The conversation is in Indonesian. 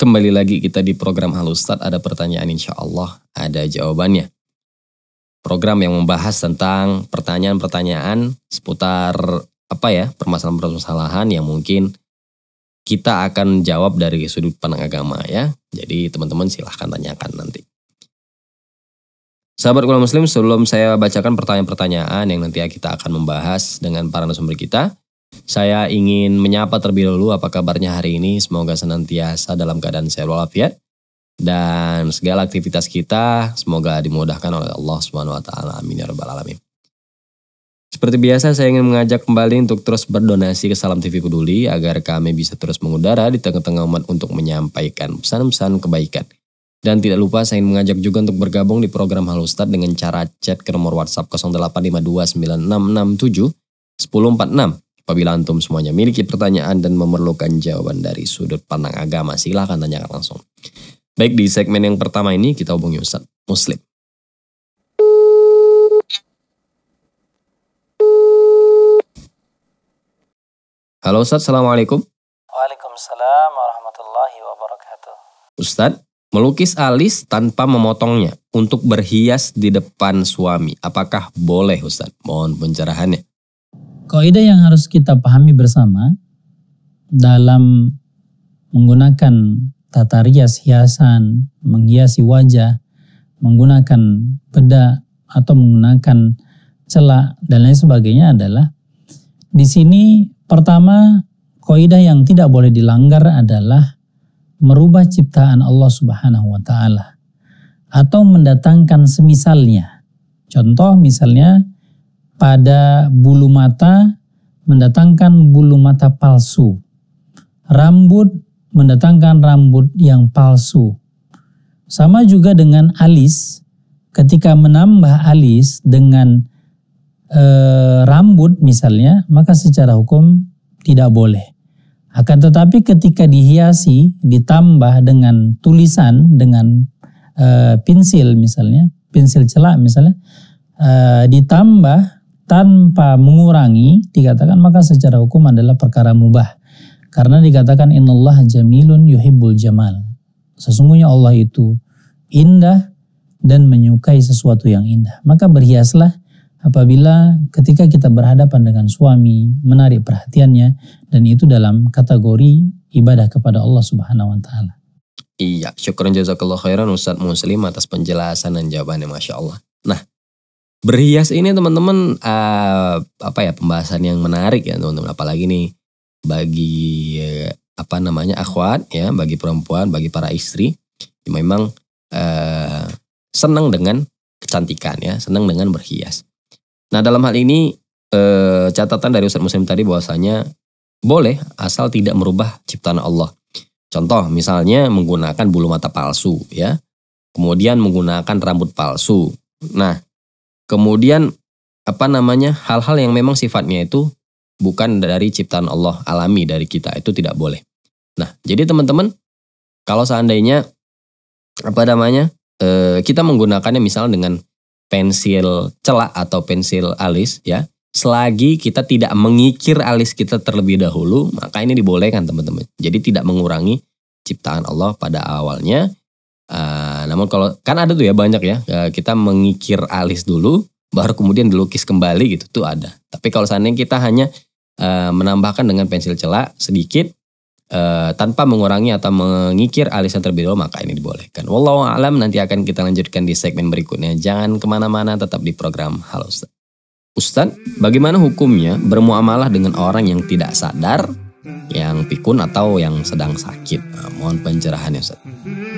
Kembali lagi kita di program Halustad ada pertanyaan insya Allah ada jawabannya. Program yang membahas tentang pertanyaan-pertanyaan seputar apa ya permasalahan-permasalahan yang mungkin kita akan jawab dari sudut pandang agama ya. Jadi teman-teman silahkan tanyakan nanti. Sahabat ulama muslim sebelum saya bacakan pertanyaan-pertanyaan yang nanti kita akan membahas dengan para narasumber kita, saya ingin menyapa terlebih dahulu apa kabarnya hari ini. Semoga senantiasa dalam keadaan sehat walafiat dan segala aktivitas kita semoga dimudahkan oleh Allah Subhanahu wa taala. Amin ya rabbal alamin. Seperti biasa saya ingin mengajak kembali untuk terus berdonasi ke Salam TV Peduli agar kami bisa terus mengudara di tengah-tengah umat untuk menyampaikan pesan-pesan kebaikan. Dan tidak lupa saya ingin mengajak juga untuk bergabung di program Halo Ustaz dengan cara chat ke nomor WhatsApp 085296671046 Apabila antum semuanya miliki pertanyaan dan memerlukan jawaban dari sudut pandang agama, silahkan tanyakan langsung. Baik, di segmen yang pertama ini kita hubungi Ustaz Muslim. Halo Ustaz, Assalamualaikum. Waalaikumsalam warahmatullahi wabarakatuh. Ustaz, melukis alis tanpa memotongnya untuk berhias di depan suami, apakah boleh Ustaz? Mohon pencerahannya kaidah yang harus kita pahami bersama dalam menggunakan tata rias hiasan, menghiasi wajah, menggunakan bedak atau menggunakan celak dan lain sebagainya adalah di sini pertama kaidah yang tidak boleh dilanggar adalah merubah ciptaan Allah Subhanahu wa taala atau mendatangkan semisalnya. Contoh misalnya pada bulu mata mendatangkan bulu mata palsu. Rambut mendatangkan rambut yang palsu. Sama juga dengan alis, ketika menambah alis dengan e, rambut misalnya, maka secara hukum tidak boleh. Akan tetapi ketika dihiasi, ditambah dengan tulisan, dengan e, pensil misalnya, pensil celak misalnya, e, ditambah tanpa mengurangi dikatakan maka secara hukum adalah perkara mubah. Karena dikatakan innallah jamilun yuhibbul jamal. Sesungguhnya Allah itu indah dan menyukai sesuatu yang indah. Maka berhiaslah apabila ketika kita berhadapan dengan suami menarik perhatiannya dan itu dalam kategori ibadah kepada Allah Subhanahu wa taala. Iya, syukur jazakallah khairan Ustaz Muslim atas penjelasan dan jawabannya Masya Allah. Nah, Berhias ini teman-teman uh, apa ya pembahasan yang menarik ya teman-teman apalagi nih bagi uh, apa namanya akhwat ya bagi perempuan bagi para istri ya memang uh, senang dengan kecantikan ya senang dengan berhias. Nah dalam hal ini uh, catatan dari Ustadz Muslim tadi bahwasanya boleh asal tidak merubah ciptaan Allah. Contoh misalnya menggunakan bulu mata palsu ya kemudian menggunakan rambut palsu. Nah Kemudian apa namanya hal-hal yang memang sifatnya itu bukan dari ciptaan Allah alami dari kita itu tidak boleh. Nah jadi teman-teman kalau seandainya apa namanya eh, kita menggunakannya misalnya dengan pensil celak atau pensil alis ya selagi kita tidak mengikir alis kita terlebih dahulu maka ini dibolehkan teman-teman. Jadi tidak mengurangi ciptaan Allah pada awalnya Uh, namun kalau kan ada tuh ya banyak ya uh, kita mengikir alis dulu baru kemudian dilukis kembali gitu tuh ada. Tapi kalau seandainya kita hanya uh, menambahkan dengan pensil celak sedikit uh, tanpa mengurangi atau mengikir yang terlebih dahulu maka ini dibolehkan. walau alam nanti akan kita lanjutkan di segmen berikutnya. Jangan kemana-mana tetap di program Halo Ustaz. Ustaz, bagaimana hukumnya bermuamalah dengan orang yang tidak sadar, yang pikun atau yang sedang sakit? Nah, mohon pencerahannya Ustaz.